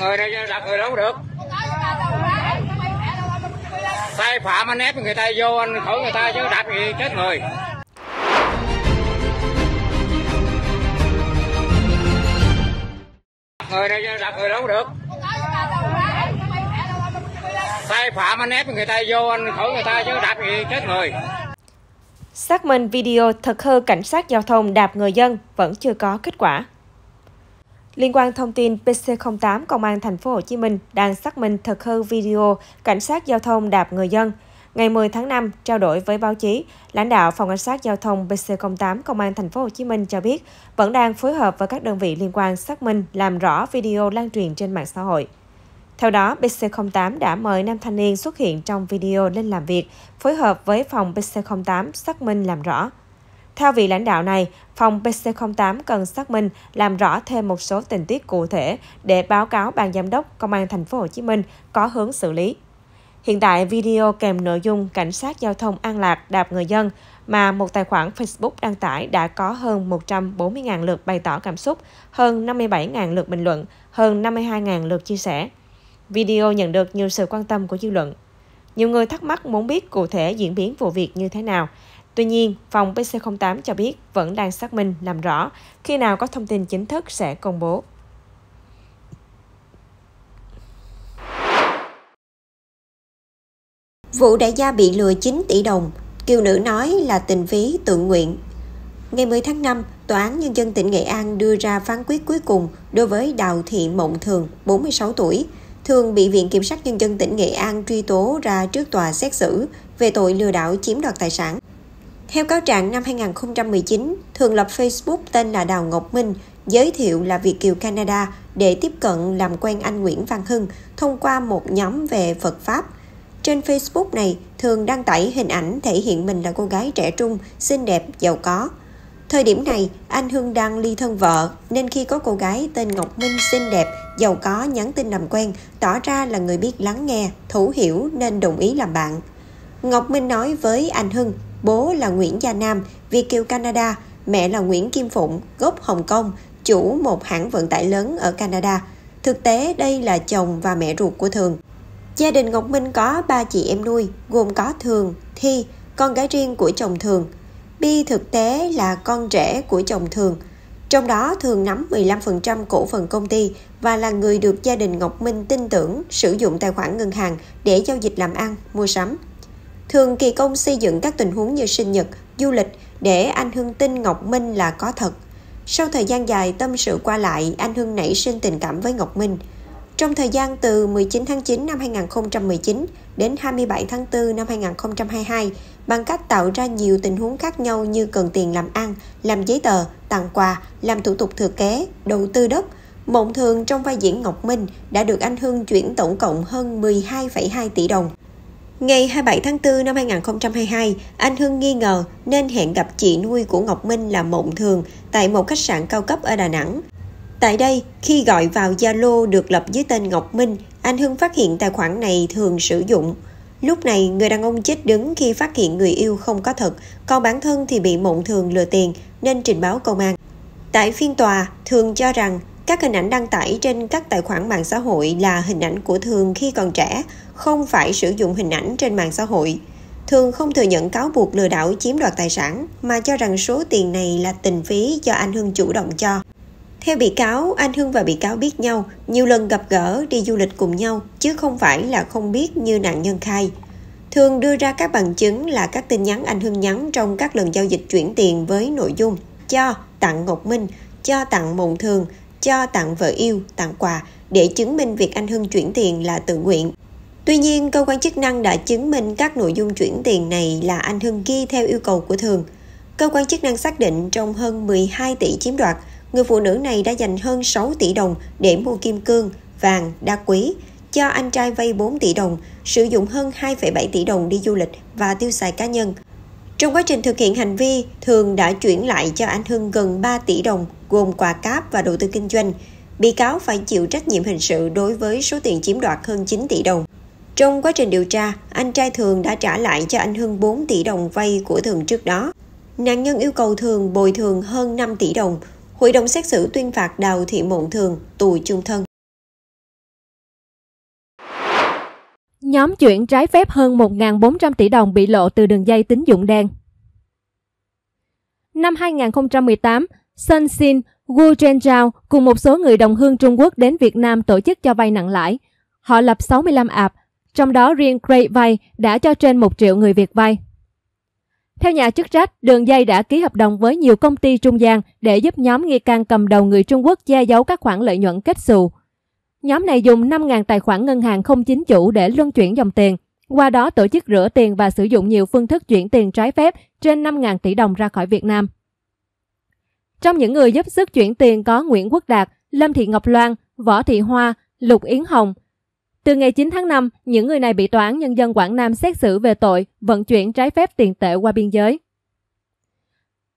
người này đặt người đâu được sai phạm anh ép người ta vô anh khỏi người ta chứ đặt thì chết người người này đặt người đâu được sai phạm anh ép người ta vô anh khỏi người ta chứ đạp thì chết người. Xác minh video thực hư cảnh sát giao thông đạp người dân vẫn chưa có kết quả. Liên quan thông tin PC08, Công an thành phố Hồ Chí Minh đang xác minh thật hư video cảnh sát giao thông đạp người dân. Ngày 10 tháng 5, trao đổi với báo chí, lãnh đạo phòng cảnh sát giao thông PC08 Công an thành phố Hồ Chí Minh cho biết vẫn đang phối hợp với các đơn vị liên quan xác minh làm rõ video lan truyền trên mạng xã hội. Theo đó, PC08 đã mời nam thanh niên xuất hiện trong video lên làm việc, phối hợp với phòng PC08 xác minh làm rõ. Theo vị lãnh đạo này, phòng PC08 cần xác minh, làm rõ thêm một số tình tiết cụ thể để báo cáo ban giám đốc Công an thành phố Hồ Chí Minh có hướng xử lý. Hiện tại, video kèm nội dung cảnh sát giao thông An Lạc đạp người dân mà một tài khoản Facebook đăng tải đã có hơn 140.000 lượt bày tỏ cảm xúc, hơn 57.000 lượt bình luận, hơn 52.000 lượt chia sẻ. Video nhận được nhiều sự quan tâm của dư luận. Nhiều người thắc mắc muốn biết cụ thể diễn biến vụ việc như thế nào. Tuy nhiên, phòng PC08 cho biết vẫn đang xác minh làm rõ khi nào có thông tin chính thức sẽ công bố. Vụ đại gia bị lừa 9 tỷ đồng, kiều nữ nói là tình phí tự nguyện. Ngày 10 tháng 5, Tòa án Nhân dân tỉnh Nghệ An đưa ra phán quyết cuối cùng đối với Đào Thị Mộng Thường, 46 tuổi. Thường bị Viện Kiểm sát Nhân dân tỉnh Nghệ An truy tố ra trước tòa xét xử về tội lừa đảo chiếm đoạt tài sản. Theo cáo trạng năm 2019, thường lập Facebook tên là Đào Ngọc Minh, giới thiệu là Việt Kiều Canada để tiếp cận làm quen anh Nguyễn Văn Hưng thông qua một nhóm về Phật Pháp. Trên Facebook này, thường đăng tải hình ảnh thể hiện mình là cô gái trẻ trung, xinh đẹp, giàu có. Thời điểm này, anh Hưng đang ly thân vợ, nên khi có cô gái tên Ngọc Minh xinh đẹp, giàu có nhắn tin làm quen, tỏ ra là người biết lắng nghe, thấu hiểu nên đồng ý làm bạn. Ngọc Minh nói với anh Hưng bố là Nguyễn Gia Nam, Việt kiều Canada, mẹ là Nguyễn Kim Phụng, gốc Hồng Kông, chủ một hãng vận tải lớn ở Canada. Thực tế đây là chồng và mẹ ruột của Thường. Gia đình Ngọc Minh có ba chị em nuôi, gồm có Thường, Thi, con gái riêng của chồng Thường. Bi thực tế là con trẻ của chồng Thường. Trong đó Thường nắm 15% cổ phần công ty và là người được gia đình Ngọc Minh tin tưởng sử dụng tài khoản ngân hàng để giao dịch làm ăn, mua sắm thường kỳ công xây dựng các tình huống như sinh nhật, du lịch để anh Hưng tin Ngọc Minh là có thật. Sau thời gian dài tâm sự qua lại, anh Hưng nảy sinh tình cảm với Ngọc Minh. Trong thời gian từ 19 tháng 9 năm 2019 đến 27 tháng 4 năm 2022, bằng cách tạo ra nhiều tình huống khác nhau như cần tiền làm ăn, làm giấy tờ, tặng quà, làm thủ tục thừa kế, đầu tư đất, mộng thường trong vai diễn Ngọc Minh đã được anh Hưng chuyển tổng cộng hơn 12,2 tỷ đồng. Ngày 27 tháng 4 năm 2022, anh Hưng nghi ngờ nên hẹn gặp chị nuôi của Ngọc Minh là Mộng Thường tại một khách sạn cao cấp ở Đà Nẵng. Tại đây, khi gọi vào Zalo được lập dưới tên Ngọc Minh, anh Hưng phát hiện tài khoản này thường sử dụng. Lúc này, người đàn ông chết đứng khi phát hiện người yêu không có thật, còn bản thân thì bị Mộng Thường lừa tiền nên trình báo công an. Tại phiên tòa, Thường cho rằng các hình ảnh đăng tải trên các tài khoản mạng xã hội là hình ảnh của Thường khi còn trẻ, không phải sử dụng hình ảnh trên mạng xã hội. Thường không thừa nhận cáo buộc lừa đảo chiếm đoạt tài sản, mà cho rằng số tiền này là tình phí do anh Hưng chủ động cho. Theo bị cáo, anh Hưng và bị cáo biết nhau, nhiều lần gặp gỡ, đi du lịch cùng nhau, chứ không phải là không biết như nạn nhân khai. Thường đưa ra các bằng chứng là các tin nhắn anh Hưng nhắn trong các lần giao dịch chuyển tiền với nội dung cho tặng Ngọc Minh, cho tặng Mộng Thường, cho tặng vợ yêu, tặng quà để chứng minh việc anh Hưng chuyển tiền là tự nguyện. Tuy nhiên, cơ quan chức năng đã chứng minh các nội dung chuyển tiền này là anh Hưng ghi theo yêu cầu của Thường. Cơ quan chức năng xác định trong hơn 12 tỷ chiếm đoạt, người phụ nữ này đã dành hơn 6 tỷ đồng để mua kim cương, vàng, đa quý, cho anh trai vay 4 tỷ đồng, sử dụng hơn 2,7 tỷ đồng đi du lịch và tiêu xài cá nhân. Trong quá trình thực hiện hành vi, Thường đã chuyển lại cho anh Hưng gần 3 tỷ đồng gồm quà cáp và đầu tư kinh doanh. Bị cáo phải chịu trách nhiệm hình sự đối với số tiền chiếm đoạt hơn 9 tỷ đồng. Trong quá trình điều tra, anh trai Thường đã trả lại cho anh Hưng 4 tỷ đồng vay của Thường trước đó. Nạn nhân yêu cầu Thường bồi thường hơn 5 tỷ đồng. Hội đồng xét xử tuyên phạt Đào Thị Mộng Thường tù chung thân. nhóm chuyển trái phép hơn 1.400 tỷ đồng bị lộ từ đường dây tín dụng đen. Năm 2018, Sun Xin, Wu Zhenjiao cùng một số người đồng hương Trung Quốc đến Việt Nam tổ chức cho vay nặng lãi. Họ lập 65 ạp, trong đó riêng Cray Vay đã cho trên 1 triệu người Việt vay. Theo nhà chức trách, đường dây đã ký hợp đồng với nhiều công ty trung gian để giúp nhóm nghi can cầm đầu người Trung Quốc che giấu các khoản lợi nhuận kết xù. Nhóm này dùng 5.000 tài khoản ngân hàng không chính chủ để luân chuyển dòng tiền, qua đó tổ chức rửa tiền và sử dụng nhiều phương thức chuyển tiền trái phép trên 5.000 tỷ đồng ra khỏi Việt Nam. Trong những người giúp sức chuyển tiền có Nguyễn Quốc Đạt, Lâm Thị Ngọc Loan, Võ Thị Hoa, Lục Yến Hồng. Từ ngày 9 tháng 5, những người này bị Tòa án Nhân dân Quảng Nam xét xử về tội vận chuyển trái phép tiền tệ qua biên giới.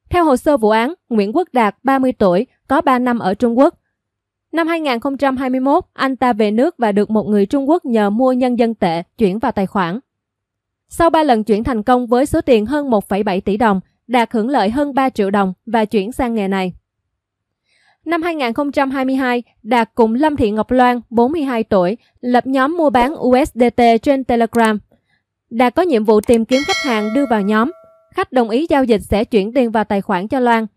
Theo hồ sơ vụ án, Nguyễn Quốc Đạt, 30 tuổi, có 3 năm ở Trung Quốc – Năm 2021, anh ta về nước và được một người Trung Quốc nhờ mua nhân dân tệ chuyển vào tài khoản. Sau 3 lần chuyển thành công với số tiền hơn 1,7 tỷ đồng, Đạt hưởng lợi hơn 3 triệu đồng và chuyển sang nghề này. Năm 2022, Đạt cùng Lâm Thị Ngọc Loan, 42 tuổi, lập nhóm mua bán USDT trên Telegram. Đạt có nhiệm vụ tìm kiếm khách hàng đưa vào nhóm. Khách đồng ý giao dịch sẽ chuyển tiền vào tài khoản cho Loan.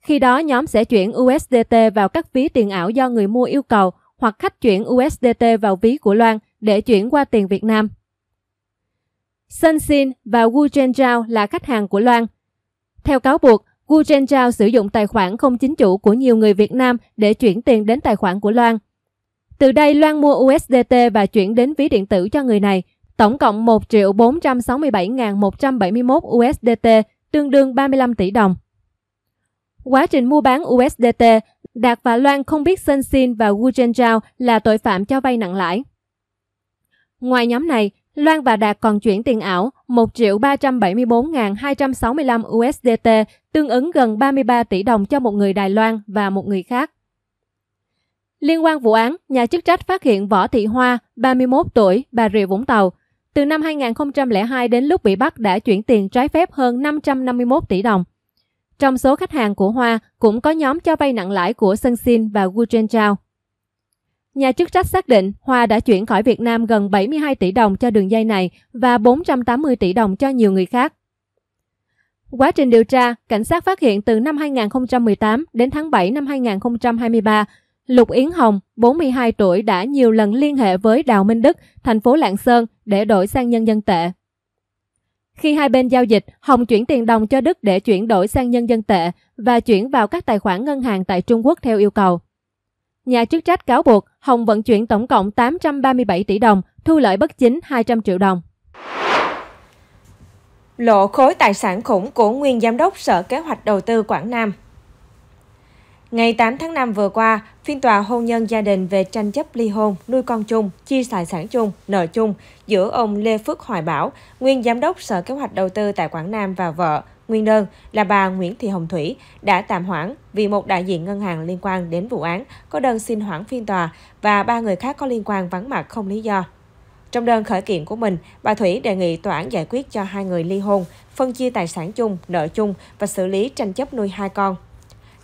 Khi đó nhóm sẽ chuyển USDT vào các ví tiền ảo do người mua yêu cầu hoặc khách chuyển USDT vào ví của Loan để chuyển qua tiền Việt Nam. Sun Sin và Wu Zhenjiao là khách hàng của Loan. Theo cáo buộc, Wu Zhenjiao sử dụng tài khoản không chính chủ của nhiều người Việt Nam để chuyển tiền đến tài khoản của Loan. Từ đây, Loan mua USDT và chuyển đến ví điện tử cho người này, tổng cộng 1 467.171 USDT, tương đương 35 tỷ đồng. Quá trình mua bán USDT, Đạt và Loan không biết Sơn Xin và Wu Zhenjiao là tội phạm cho vay nặng lãi. Ngoài nhóm này, Loan và Đạt còn chuyển tiền ảo 1 triệu 374.265 USDT, tương ứng gần 33 tỷ đồng cho một người Đài Loan và một người khác. Liên quan vụ án, nhà chức trách phát hiện Võ Thị Hoa, 31 tuổi, Bà Rịa Vũng Tàu. Từ năm 2002 đến lúc bị bắt đã chuyển tiền trái phép hơn 551 tỷ đồng – trong số khách hàng của Hoa cũng có nhóm cho vay nặng lãi của Sun Sin và Wu Chen Chao. Nhà chức trách xác định Hoa đã chuyển khỏi Việt Nam gần 72 tỷ đồng cho đường dây này và 480 tỷ đồng cho nhiều người khác. Quá trình điều tra, cảnh sát phát hiện từ năm 2018 đến tháng 7 năm 2023, Lục Yến Hồng, 42 tuổi đã nhiều lần liên hệ với Đào Minh Đức, thành phố Lạng Sơn để đổi sang nhân dân tệ. Khi hai bên giao dịch, Hồng chuyển tiền đồng cho Đức để chuyển đổi sang nhân dân tệ và chuyển vào các tài khoản ngân hàng tại Trung Quốc theo yêu cầu. Nhà chức trách cáo buộc Hồng vận chuyển tổng cộng 837 tỷ đồng, thu lợi bất chính 200 triệu đồng. Lộ khối tài sản khủng của nguyên giám đốc Sở Kế hoạch Đầu tư Quảng Nam Ngày 8 tháng 5 vừa qua, phiên tòa hôn nhân gia đình về tranh chấp ly hôn, nuôi con chung, chia tài sản chung, nợ chung giữa ông Lê Phước Hoài Bảo, nguyên giám đốc Sở Kế hoạch Đầu tư tại Quảng Nam và vợ, nguyên đơn là bà Nguyễn Thị Hồng Thủy đã tạm hoãn vì một đại diện ngân hàng liên quan đến vụ án có đơn xin hoãn phiên tòa và ba người khác có liên quan vắng mặt không lý do. Trong đơn khởi kiện của mình, bà Thủy đề nghị tòa án giải quyết cho hai người ly hôn, phân chia tài sản chung, nợ chung và xử lý tranh chấp nuôi hai con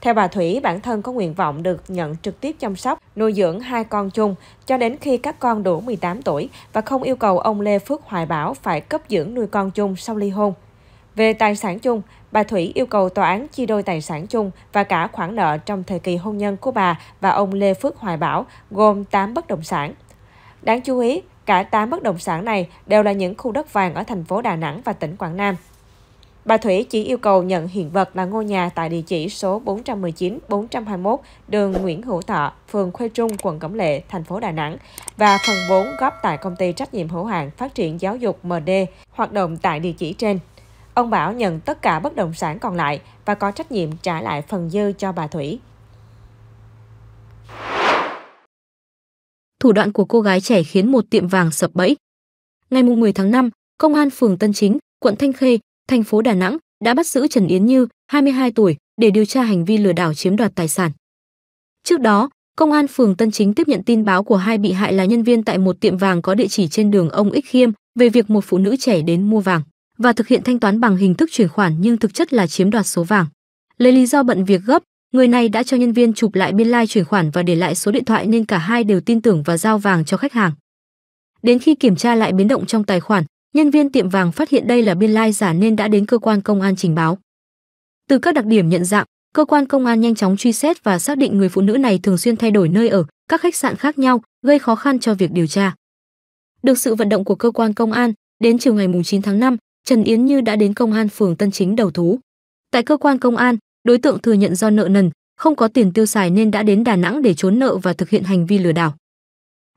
theo bà Thủy, bản thân có nguyện vọng được nhận trực tiếp chăm sóc, nuôi dưỡng hai con chung cho đến khi các con đủ 18 tuổi và không yêu cầu ông Lê Phước Hoài Bảo phải cấp dưỡng nuôi con chung sau ly hôn. Về tài sản chung, bà Thủy yêu cầu tòa án chia đôi tài sản chung và cả khoản nợ trong thời kỳ hôn nhân của bà và ông Lê Phước Hoài Bảo, gồm 8 bất động sản. Đáng chú ý, cả 8 bất động sản này đều là những khu đất vàng ở thành phố Đà Nẵng và tỉnh Quảng Nam. Bà Thủy chỉ yêu cầu nhận hiện vật là ngôi nhà tại địa chỉ số 419-421 đường Nguyễn Hữu Thọ, phường Khuê Trung, quận Cẩm Lệ, thành phố Đà Nẵng và phần vốn góp tại công ty trách nhiệm hữu hạn phát triển giáo dục MD hoạt động tại địa chỉ trên. Ông Bảo nhận tất cả bất động sản còn lại và có trách nhiệm trả lại phần dư cho bà Thủy. Thủ đoạn của cô gái trẻ khiến một tiệm vàng sập bẫy. Ngày 10 tháng 5, Công an phường Tân Chính, quận Thanh Khê thành phố Đà Nẵng đã bắt giữ Trần Yến Như, 22 tuổi, để điều tra hành vi lừa đảo chiếm đoạt tài sản. Trước đó, Công an phường Tân Chính tiếp nhận tin báo của hai bị hại là nhân viên tại một tiệm vàng có địa chỉ trên đường Ông Ích Khiêm về việc một phụ nữ trẻ đến mua vàng và thực hiện thanh toán bằng hình thức chuyển khoản nhưng thực chất là chiếm đoạt số vàng. Lấy lý do bận việc gấp, người này đã cho nhân viên chụp lại biên lai like chuyển khoản và để lại số điện thoại nên cả hai đều tin tưởng và giao vàng cho khách hàng. Đến khi kiểm tra lại biến động trong tài khoản, nhân viên tiệm vàng phát hiện đây là biên lai giả nên đã đến cơ quan công an trình báo. Từ các đặc điểm nhận dạng, cơ quan công an nhanh chóng truy xét và xác định người phụ nữ này thường xuyên thay đổi nơi ở, các khách sạn khác nhau, gây khó khăn cho việc điều tra. Được sự vận động của cơ quan công an, đến chiều ngày 9 tháng 5, Trần Yến Như đã đến công an phường Tân Chính đầu thú. Tại cơ quan công an, đối tượng thừa nhận do nợ nần, không có tiền tiêu xài nên đã đến Đà Nẵng để trốn nợ và thực hiện hành vi lừa đảo.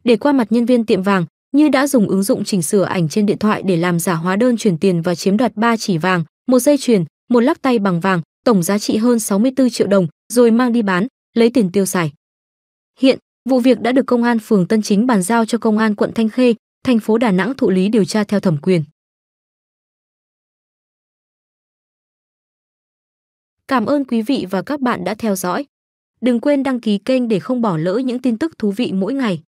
Để qua mặt nhân viên tiệm vàng, như đã dùng ứng dụng chỉnh sửa ảnh trên điện thoại để làm giả hóa đơn chuyển tiền và chiếm đoạt ba chỉ vàng, một dây chuyền, một lắc tay bằng vàng, tổng giá trị hơn 64 triệu đồng, rồi mang đi bán, lấy tiền tiêu xài. Hiện, vụ việc đã được công an phường Tân Chính bàn giao cho công an quận Thanh Khê, thành phố Đà Nẵng thụ lý điều tra theo thẩm quyền. Cảm ơn quý vị và các bạn đã theo dõi. Đừng quên đăng ký kênh để không bỏ lỡ những tin tức thú vị mỗi ngày.